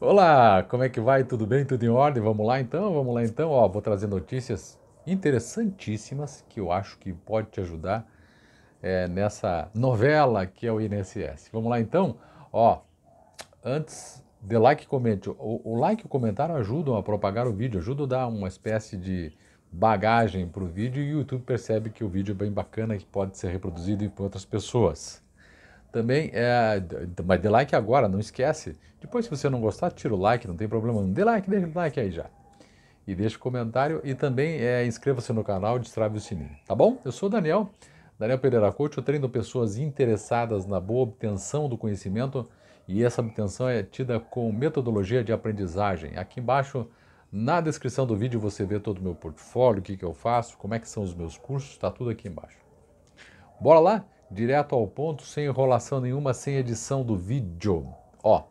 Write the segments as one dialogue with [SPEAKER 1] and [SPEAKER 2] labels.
[SPEAKER 1] Olá, como é que vai? Tudo bem? Tudo em ordem? Vamos lá então? Vamos lá então? Ó, vou trazer notícias interessantíssimas que eu acho que pode te ajudar é, nessa novela que é o INSS. Vamos lá então? Ó, antes de like e comente. O, o like e o comentário ajudam a propagar o vídeo, ajudam a dar uma espécie de bagagem para o vídeo e o YouTube percebe que o vídeo é bem bacana e pode ser reproduzido por outras pessoas. Também, é, mas dê like agora, não esquece. Depois, se você não gostar, tira o like, não tem problema. Dê like, deixa o like aí já. E deixa o comentário e também é, inscreva-se no canal, destrave o sininho, tá bom? Eu sou o Daniel, Daniel Pereira Couto. Eu treino pessoas interessadas na boa obtenção do conhecimento e essa obtenção é tida com metodologia de aprendizagem. Aqui embaixo, na descrição do vídeo, você vê todo o meu portfólio, o que, que eu faço, como é que são os meus cursos, está tudo aqui embaixo. Bora lá? direto ao ponto, sem enrolação nenhuma, sem edição do vídeo. Ó,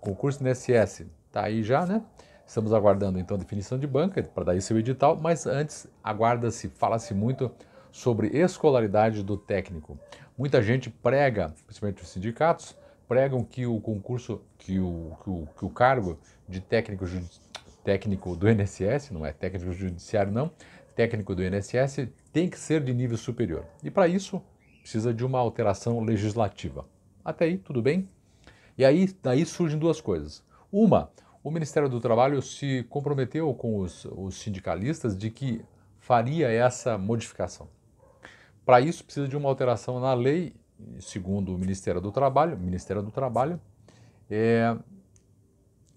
[SPEAKER 1] concurso NSS, tá aí já, né? Estamos aguardando então a definição de banca para dar seu edital, mas antes aguarda-se, fala-se muito sobre escolaridade do técnico. Muita gente prega, principalmente os sindicatos, pregam que o concurso, que o, que o, que o cargo de técnico, técnico do INSS, não é técnico judiciário não, técnico do INSS tem que ser de nível superior. E para isso, precisa de uma alteração legislativa. Até aí, tudo bem? E aí, daí surgem duas coisas. Uma, o Ministério do Trabalho se comprometeu com os, os sindicalistas de que faria essa modificação. Para isso, precisa de uma alteração na lei, segundo o Ministério do Trabalho. Ministério do Trabalho é,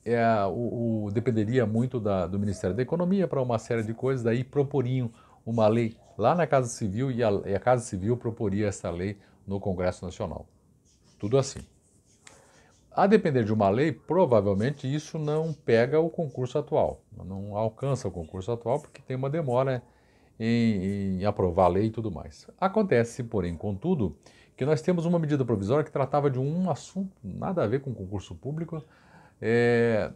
[SPEAKER 1] é, o, o, dependeria muito da, do Ministério da Economia para uma série de coisas, daí proporiam uma lei lá na Casa Civil e a, e a Casa Civil proporia essa lei no Congresso Nacional. Tudo assim. A depender de uma lei, provavelmente isso não pega o concurso atual, não alcança o concurso atual, porque tem uma demora em, em, aprovar a lei e tudo mais. Acontece, porém, contudo, que nós temos uma medida provisória que tratava de um assunto nada a ver com concurso público, é,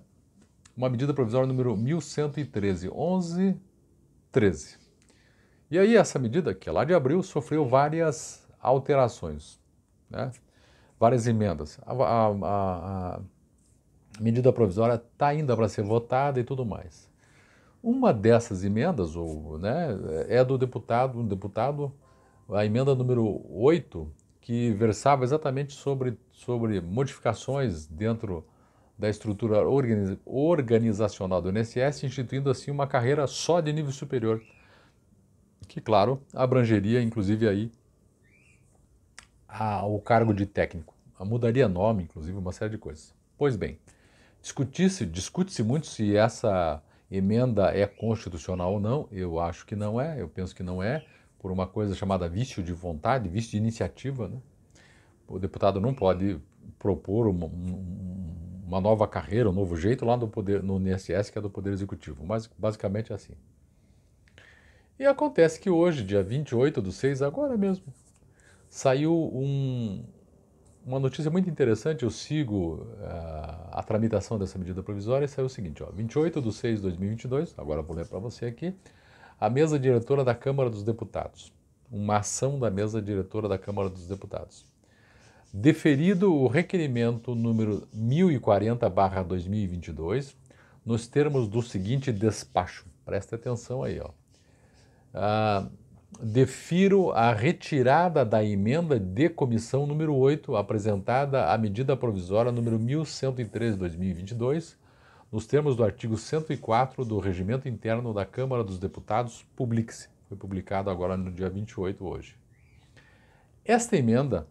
[SPEAKER 1] uma medida provisória número 1113, 1113. E aí essa medida, que é lá de abril, sofreu várias alterações, né? várias emendas. A, a, a medida provisória está ainda para ser votada e tudo mais. Uma dessas emendas ou, né, é, é do deputado, um deputado, a emenda número 8, que versava exatamente sobre, sobre modificações dentro da estrutura organizacional do INSS, instituindo assim uma carreira só de nível superior que, claro, abrangeria inclusive aí a, o cargo de técnico. Mudaria nome, inclusive, uma série de coisas. Pois bem, discutisse, discute-se muito se essa emenda é constitucional ou não. Eu acho que não é, eu penso que não é, por uma coisa chamada vício de vontade, vício de iniciativa. Né? O deputado não pode propor uma, uma, nova carreira, um novo jeito lá no, poder, no INSS, que é do Poder Executivo. Mas basicamente é assim. E acontece que hoje, dia 28 do 6, agora mesmo, saiu um, uma notícia muito interessante. Eu sigo uh, a tramitação dessa medida provisória e saiu o seguinte: ó, 28 de 6 de 2022, agora vou ler para você aqui, a mesa diretora da Câmara dos Deputados, uma ação da mesa diretora da Câmara dos Deputados. Deferido o requerimento número 1040-2022, nos termos do seguinte despacho. Presta atenção aí, ó. Ah, defiro a retirada da emenda de comissão número 8, apresentada à medida provisória número 1103-2022, nos termos do artigo 104 do Regimento Interno da Câmara dos Deputados, publique-se. Foi publicado agora no dia 28, hoje. Esta emenda,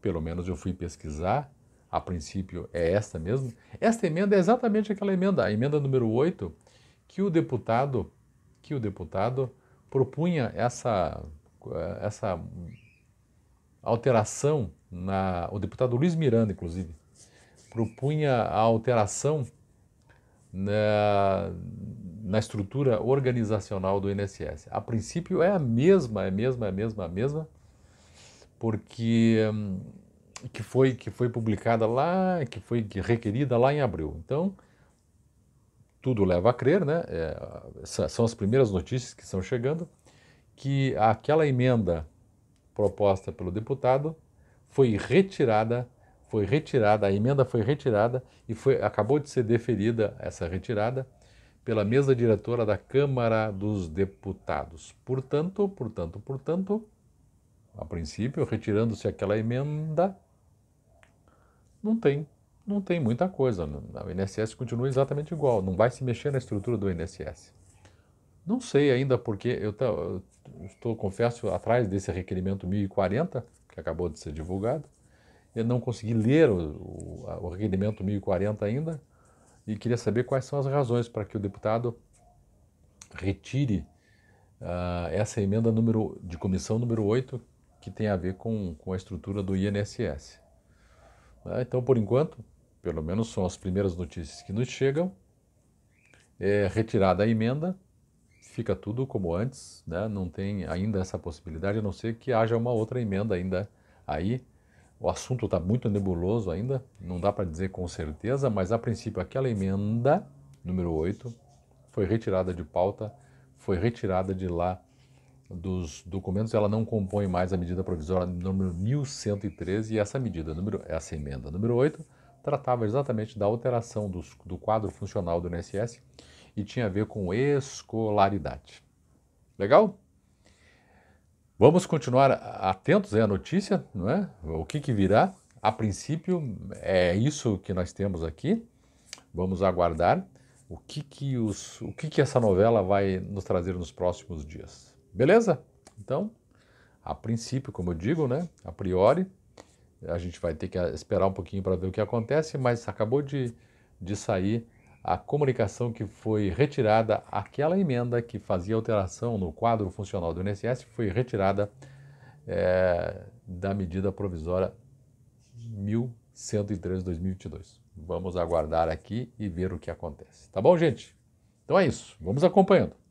[SPEAKER 1] pelo menos eu fui pesquisar, a princípio é esta mesmo, esta emenda é exatamente aquela emenda, a emenda número 8, que o deputado que o deputado propunha essa, essa alteração, na, o deputado Luiz Miranda, inclusive, propunha a alteração na, na estrutura organizacional do INSS. A princípio é a mesma, é a mesma, é a mesma, é a mesma, porque hum, que foi que foi publicada lá, que foi requerida lá em abril. Então, tudo leva a crer, né? É, são as primeiras notícias que estão chegando, que aquela emenda proposta pelo deputado foi retirada, foi retirada, a emenda foi retirada e foi, acabou de ser deferida essa retirada pela mesa diretora da Câmara dos Deputados. Portanto, portanto, portanto, a princípio, retirando-se aquela emenda, não tem não tem muita coisa. O INSS continua exatamente igual, não vai se mexer na estrutura do INSS. Não sei ainda porque eu, eu estou, confesso, atrás desse requerimento 1040, que acabou de ser divulgado. Eu não consegui ler o, o, o requerimento 1040 ainda e queria saber quais são as razões para que o deputado retire uh, essa emenda número, de comissão número 8, que tem a ver com, com a estrutura do INSS. Ah, então, por enquanto, pelo menos são as primeiras notícias que nos chegam, é retirada a emenda, fica tudo como antes, né? não tem ainda essa possibilidade, a não ser que haja uma outra emenda ainda aí. O assunto está muito nebuloso ainda, não dá para dizer com certeza, mas a princípio aquela emenda, número 8, foi retirada de pauta, foi retirada de lá dos documentos, ela não compõe mais a medida provisória número 1113 e essa medida, número, essa emenda número 8, tratava exatamente da alteração do quadro funcional do INSS e tinha a ver com escolaridade. Legal? Vamos continuar atentos à notícia, não é? O que, que virá? A princípio, é isso que nós temos aqui. Vamos aguardar o que, que, os, o que, que essa novela vai nos trazer nos próximos dias. Beleza? Então, a princípio, como eu digo, né? A priori, a gente vai ter que ah, esperar um pouquinho para ver o que acontece, mas acabou de, de sair a comunicação que foi retirada, aquela emenda que fazia alteração no quadro funcional do INSS foi retirada é, da medida provisória 1103-2022. Vamos aguardar aqui e ver o que acontece. Tá bom, gente? Então é isso. Vamos acompanhando.